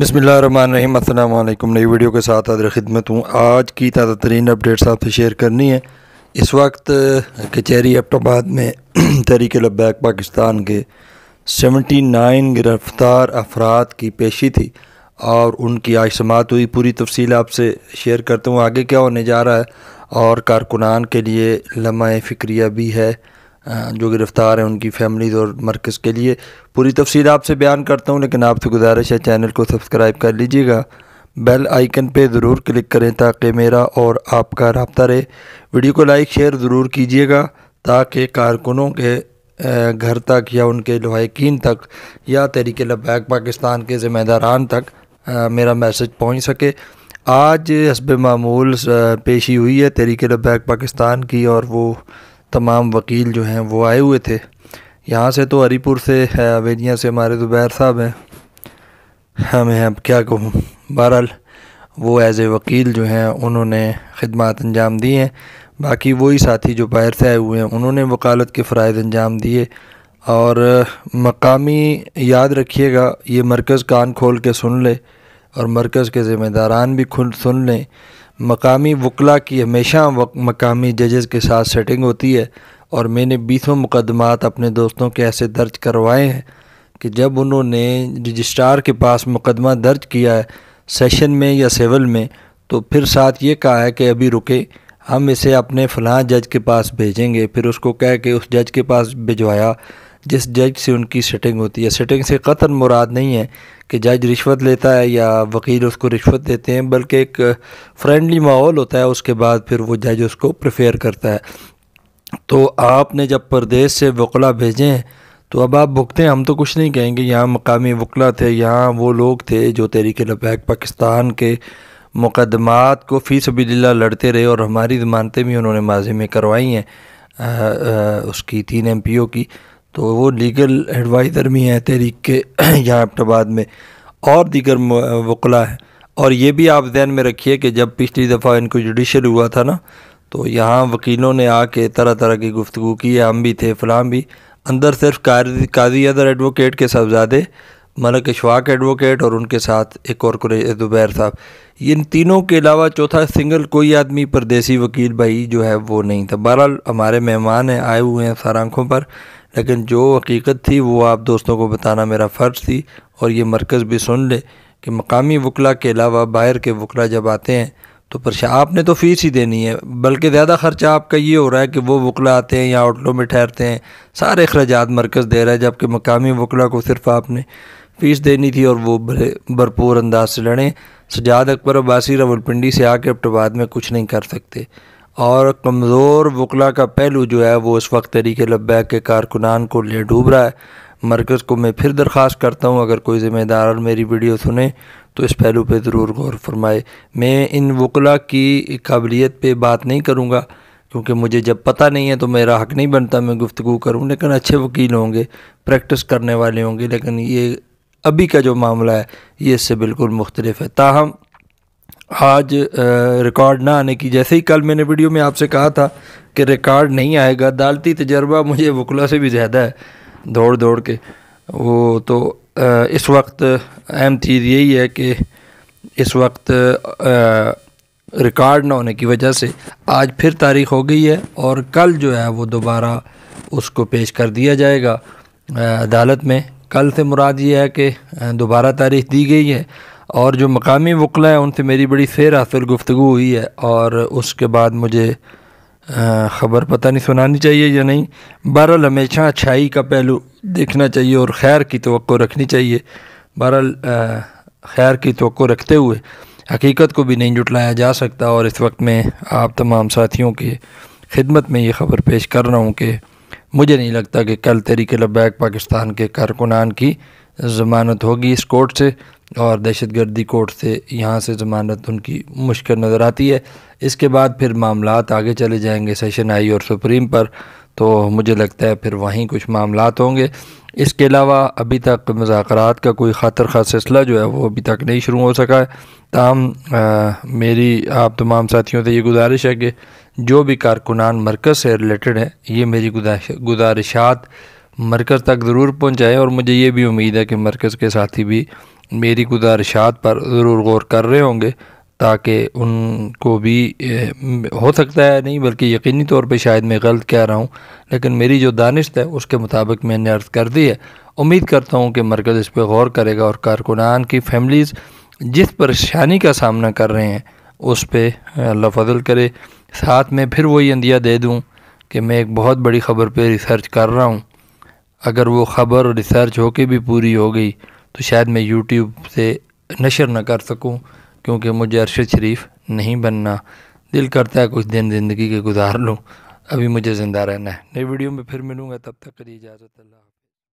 बसमिलकुम नई वीडियो के साथ आदर खिदमत हूँ आज की ताज़ा तरीन अपडेट्स आपसे शेयर करनी है इस वक्त कचहरी एबटाबाद में तहरीक लबैक पाकिस्तान के 79 गिरफ़्तार अफराद की पेशी थी और उनकी आज समात हुई पूरी तफसील आपसे शेयर करता हूँ आगे क्या होने जा रहा है और कारकुनान के लिए लम्हा फ़िक्रिया भी है जो गिरफ़्तार हैं उनकी फैमिलीज़ और मरकज़ के लिए पूरी तफसील आपसे बयान करता हूँ लेकिन आपसे गुजारिश है चैनल को सब्सक्राइब कर लीजिएगा बेल आइकन पे ज़रूर क्लिक करें ताकि मेरा और आपका रबता रहे वीडियो को लाइक शेयर ज़रूर कीजिएगा ताकि कारकुनों के घर तक या उनके लहाकिन तक या तहरीक लबैक पाकिस्तान के ज़िम्मेदारान तक आ, मेरा मैसेज पहुंच सके आज हसब मामूल पेशी हुई है तहरीक लबैक पाकिस्तान की और वो तमाम वकील जो हैं वो आए हुए थे यहाँ से तो हरीपुर से हवेलियाँ से हमारे दोबैर साहब हैं हमें अब क्या कहूँ बहरहाल वो एज़ ए वकील जो हैं उन्होंने खदमात अंजाम दिए हैं बाकी वही साथी जो बाहर से आए हुए हैं उन्होंने वकालत के फ़रज़ अंजाम दिए और मकामी याद रखिएगा ये मरकज़ कान खोल के सुन ले और मरकज़ के ज़िम्मेदारान भी खुद सुन लें मकामी वकला की हमेशा मकामी जजेस के साथ सेटिंग होती है और मैंने बीसों मुकदमात अपने दोस्तों के ऐसे दर्ज करवाए हैं कि जब उन्होंने रजिस्ट्रार के पास मुकदमा दर्ज किया है सेशन में या सिविल में तो फिर साथ ये कहा है कि अभी रुके हम इसे अपने फलां जज के पास भेजेंगे फिर उसको कह के उस जज के पास भिजवाया जिस जज से उनकी सेटिंग होती है सेटिंग से कतन मुराद नहीं है कि जज रिश्वत लेता है या वकील उसको रिश्वत देते हैं बल्कि एक फ्रेंडली माहौल होता है उसके बाद फिर वो जज उसको प्रिफेयर करता है तो आपने जब परदेश से वकला भेजें तो अब आप भुगते हैं हम तो कुछ नहीं कहेंगे यहाँ मकामी वकला थे यहाँ वो लोग थे जो तहरीक लपैक पाकिस्तान के मुकदमात को फ़ी बिल्ला लड़ते रहे और हमारी जमानतें भी उन्होंने माजी में करवाई हैं उसकी तीन एम पी ओ की तो वो लीगल एडवाइज़र भी हैं तहरीक के यहाँ एबटाबाद में और दीगर वकला हैं और ये भी आप जहन में रखिए कि जब पिछली दफ़ा इनको जुडिशल हुआ था ना तो यहाँ वकीलों ने आके तरह तरह की गुफ्तु की है हम भी थे फ़लाम भी अंदर सिर्फ काजी अदर एडवोकेट के साहबजादे मलक इशवाक एडवोकेट और उनके साथ एक और ज़ुबैर साहब इन तीनों के अलावा चौथा सिंगल कोई आदमी परदेसी वकील भाई जो है वो नहीं था बहरहाल हमारे मेहमान हैं आए हुए हैं सारांखों आँखों पर लेकिन जो हकीकत थी वो आप दोस्तों को बताना मेरा फ़र्ज़ थी और ये मरकज़ भी सुन ले कि मकामी वकला के अलावा बाहर के वकला जब आते हैं तो परेशान आपने तो फ़ीस ही देनी है बल्कि ज़्यादा ख़र्चा आपका ये हो रहा है कि वो वकला आते हैं या होटलों में ठहरते हैं सारे अखराज मरकज़ दे रहा है जबकि मकामी वकला को सिर्फ आपने फ़ीस देनी थी और वो भरपूर अंदाज से लड़ें सजाद अकबर अब्बासी रवलपिंडी से आके तो बाद में कुछ नहीं कर सकते और कमज़ोर वकला का पहलू जो है वो इस वक्त तरीके लब्बैक के कारकुनान को ले डूब रहा है मरकज़ को मैं फिर दरख्वास्त करता हूँ अगर कोई ज़िम्मेदार मेरी वीडियो सुने तो इस पहलू पर ज़रूर गौर फरमाए मैं इन वकला की काबिलियत पर बात नहीं करूँगा क्योंकि मुझे जब पता नहीं है तो मेरा हक नहीं बनता मैं गुफ्तु करूँ लेकिन अच्छे वकील होंगे प्रैक्टिस करने वाले होंगे लेकिन ये अभी का जो मामला है ये इससे बिल्कुल मुख्तलिफ है ताहम आज रिकॉर्ड ना आने की जैसे ही कल मैंने वीडियो में आपसे कहा था कि रिकॉर्ड नहीं आएगा अदालती तजर्बा मुझे वकला से भी ज़्यादा है दौड़ दौड़ के वो तो आ, इस वक्त अहम चीज़ यही है कि इस वक्त रिकॉर्ड ना होने की वजह से आज फिर तारीख हो गई है और कल जो है वो दोबारा उसको पेश कर दिया जाएगा आ, अदालत में कल से मुराद ये है कि दोबारा तारीख दी गई है और जो मकामी वकला है उनसे मेरी बड़ी सैर हासिल गुफ्तु हुई है और उसके बाद मुझे ख़बर पता नहीं सुनानी चाहिए या नहीं बहरहाल हमेशा अच्छाई का पहलू देखना चाहिए और खैर की तो रखनी चाहिए बहरहाल खैर की तो रखते हुए हकीकत को भी नहीं जुटलाया जा सकता और इस वक्त मैं आप तमाम साथियों की खिदमत में ये ख़बर पेश कर रहा हूँ कि मुझे नहीं लगता कि कल तरीके लबैक पाकिस्तान के कारकुनान की ज़मानत होगी इस कोर्ट से और दहशत गर्दी कोर्ट से यहाँ से ज़मानत उनकी मुश्किल नज़र आती है इसके बाद फिर मामला आगे चले जाएंगे सेशन आई और सुप्रीम पर तो मुझे लगता है फिर वहीं कुछ मामला होंगे इसके अलावा अभी तक मजाक का कोई खातर खास सिलसिला जो है वो अभी तक नहीं शुरू हो सका है तमाम मेरी आप तमाम साथियों से ये गुजारिश है कि जो भी कारकुनान मरकज़ से रिलेटेड हैं ये मेरी गुजारिशात मरकज़ तक ज़रूर पहुँचाएँ और मुझे ये भी उम्मीद है कि मरकज़ के साथी भी मेरी गुजारिशात पर ज़रूर गौर कर रहे होंगे ताकि उनको भी हो सकता है नहीं बल्कि यकीनी तौर पर शायद मैं गलत कह रहा हूँ लेकिन मेरी जो दानिश है उसके मुताबिक मैंने अर्ज़ कर दी है उम्मीद करता हूँ कि मरकज़ इस पर गौर करेगा और कारकुनान की फैमिलीज़ जिस परेशानी का सामना कर रहे हैं उस पर अल्लाह फजल करे साथ में फिर वही अंदिया दे दूँ कि मैं एक बहुत बड़ी ख़बर पर रिसर्च कर रहा हूँ अगर वो ख़बर रिसर्च होके भी पूरी हो गई तो शायद मैं यूट्यूब से नशर ना कर सकूँ क्योंकि मुझे अरशद शरीफ नहीं बनना दिल करता है कुछ दिन ज़िंदगी के गुजार लूँ अभी मुझे ज़िंदा रहना है नई वीडियो में फिर मिलूँगा तब तक के लिए इजाज़त अल्लाह